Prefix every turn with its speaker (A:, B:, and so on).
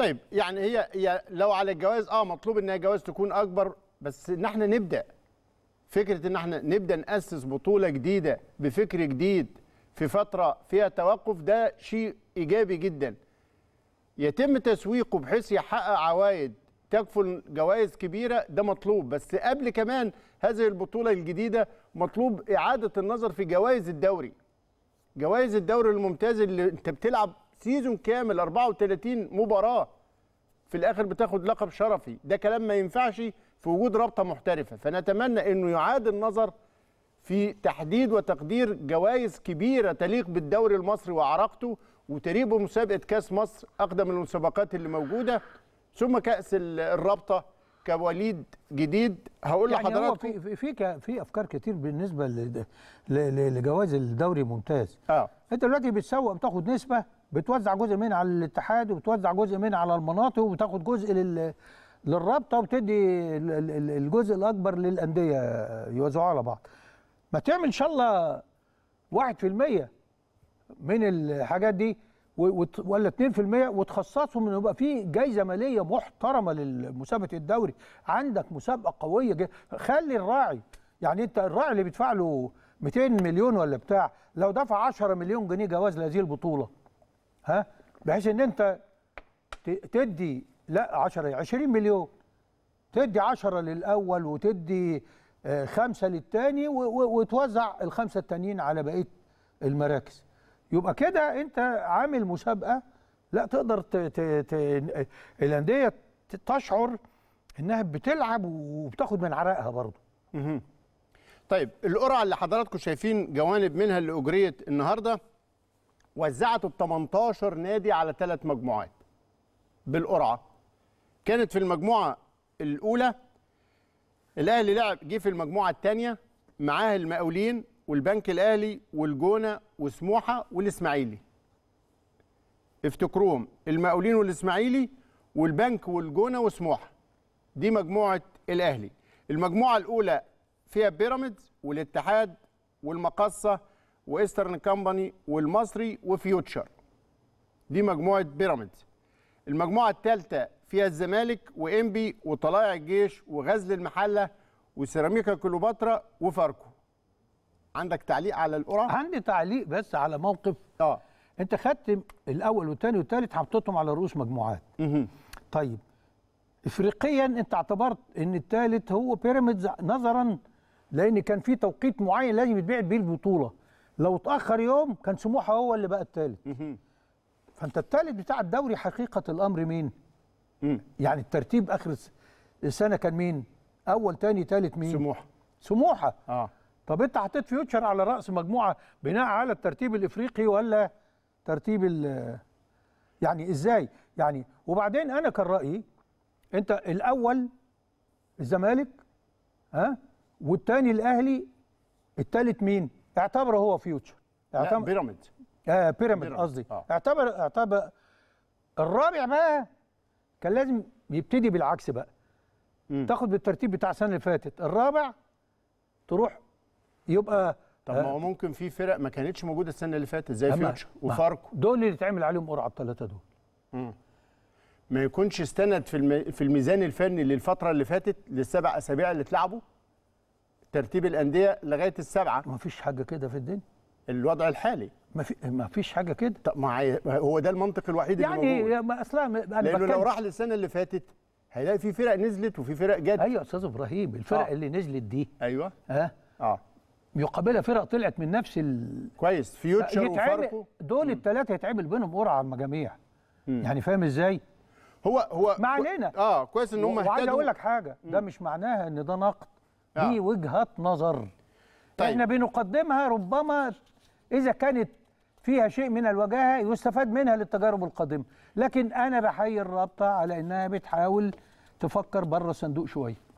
A: طيب يعني هي هي لو على الجواز اه مطلوب ان الجواز تكون اكبر بس ان احنا نبدا فكره ان احنا نبدا ناسس بطوله جديده بفكر جديد في فتره فيها توقف ده شيء ايجابي جدا يتم تسويقه بحيث يحقق عوائد تكفل جوائز كبيره ده مطلوب بس قبل كمان هذه البطوله الجديده مطلوب اعاده النظر في جوائز الدوري جوائز الدوري الممتاز اللي انت بتلعب سيزون كامل 34 مباراه في الاخر بتاخد لقب شرفي ده كلام ما ينفعش في وجود رابطه محترفه فنتمنى انه يعاد النظر في تحديد وتقدير جوائز كبيره تليق بالدوري المصري وعراقته وتريبه مسابقه كاس مصر اقدم المسابقات اللي موجوده ثم كاس الرابطه كوليد جديد
B: هقول يعني لحضراتكم في في في افكار كتير بالنسبه لجواز الدوري ممتاز اه انت دلوقتي بتسوق بتاخد نسبه بتوزع جزء منها على الاتحاد وبتوزع جزء منها على المناطق وبتاخد جزء لل للرابطه وبتدي الجزء الاكبر للانديه يوزعوه على بعض ما تعمل ان شاء الله 1% من الحاجات دي ولا 2% وتخصصهم ان يبقى في جايزه ماليه محترمه لمسابقه الدوري عندك مسابقه قويه جدا خلي الراعي يعني انت الراعي اللي بيدفع له 200 مليون ولا بتاع لو دفع 10 مليون جنيه جواز لهذه البطوله ها بحيث ان انت تدي لا 10 20 مليون تدي 10 للاول وتدي آه، خمسه للثاني وتوزع الخمسه الثانيين على بقيه المراكز يبقى كده انت عامل مسابقه لا تقدر ت... ت... ت... الانديه تشعر انها بتلعب وبتاخد من عرقها برضه طيب القرعه اللي حضراتكم شايفين جوانب منها اللي
A: اجريت النهارده وزعته ب 18 نادي على ثلاث مجموعات بالقرعه كانت في المجموعه الاولى الاهلي لعب جه في المجموعه الثانيه معاه المقاولين والبنك الاهلي والجونه وسموحه والاسماعيلي افتكروهم المقاولين والاسماعيلي والبنك والجونه وسموحه دي مجموعه الاهلي المجموعه الاولى فيها بيراميدز والاتحاد والمقصه وايسترن كامباني والمصري وفيوتشر دي مجموعه بيراميدز المجموعه الثالثه فيها الزمالك وانبي وطلائع الجيش وغزل المحله
B: وسيراميكا كليوباترا وفاركو عندك تعليق على القرعه عندي تعليق بس على موقف اه انت خدت الاول والثاني والثالث حطيتهم على رؤوس مجموعات مه. طيب افريقيا انت اعتبرت ان الثالث هو بيراميدز نظرا لان كان في توقيت معين لازم يتبيع بيه البطوله لو اتاخر يوم كان سموحه هو اللي بقى الثالث فانت الثالث بتاع الدوري حقيقه الامر مين مم. يعني الترتيب اخر السنه كان مين اول ثاني ثالث مين سموحه سموحه اه طب انت حطيت فيوتشر على راس مجموعه بناء على الترتيب الافريقي ولا ترتيب يعني ازاي يعني وبعدين انا كان رايي انت الاول الزمالك ها والثاني الاهلي التالت مين اعتبره هو فيوتشر اعتبر بيراميد اه بيراميد قصدي آه. اعتبر اعتبر الرابع بقى كان لازم يبتدي بالعكس بقى م. تاخد بالترتيب بتاع السنه اللي فاتت الرابع تروح يبقى طب ما هو ممكن في فرق ما
A: كانتش موجوده السنه اللي فاتت زي فيوتشر وفاركو دول اللي اتعمل عليهم قرعه الثلاثه دول مم. ما يكونش استند في في الميزان الفني للفتره اللي فاتت للسبع اسابيع اللي اتلعبوا ترتيب الانديه لغايه السبعه ما فيش حاجه كده في الدنيا الوضع الحالي ما في ما فيش حاجه كده طب ما هو ده المنطق الوحيد يعني اللي موجود
B: يعني ما اصلا انا لانه لو راح
A: للسنه اللي فاتت هيلاقي في فرق نزلت وفي فرق جت ايوه يا استاذ ابراهيم
B: الفرق آه. اللي نزلت دي ايوه ها اه يقابلها فرق طلعت من نفس ال... كويس فيوتشر وفاركو دول الثلاثه يتعمل بينهم قرعه على المجاميع يعني فاهم ازاي؟ هو هو ما علينا اه كويس ان هم وعايز اقول لك حاجه ده مش معناها ان ده نقد آه. دي وجهات نظر طيب. احنا بنقدمها ربما اذا كانت فيها شيء من الوجاهه يستفاد منها للتجارب القادمه لكن انا بحيي الرابطه على انها بتحاول تفكر بره الصندوق شويه